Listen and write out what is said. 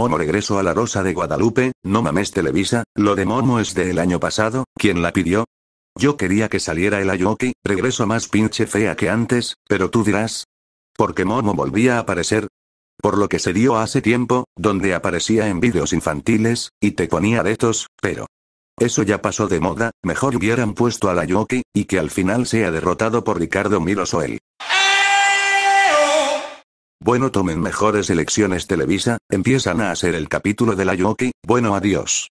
Momo regreso a la Rosa de Guadalupe, no mames Televisa, lo de Momo es del año pasado, ¿quién la pidió? Yo quería que saliera el Ayoki, regreso más pinche fea que antes, pero tú dirás. Porque Momo volvía a aparecer. Por lo que se dio hace tiempo, donde aparecía en vídeos infantiles, y te ponía retos, pero... Eso ya pasó de moda, mejor hubieran puesto al Ayoki, y que al final sea derrotado por Ricardo Miros o él. Bueno tomen mejores elecciones Televisa, empiezan a hacer el capítulo de la Yoki, bueno adiós.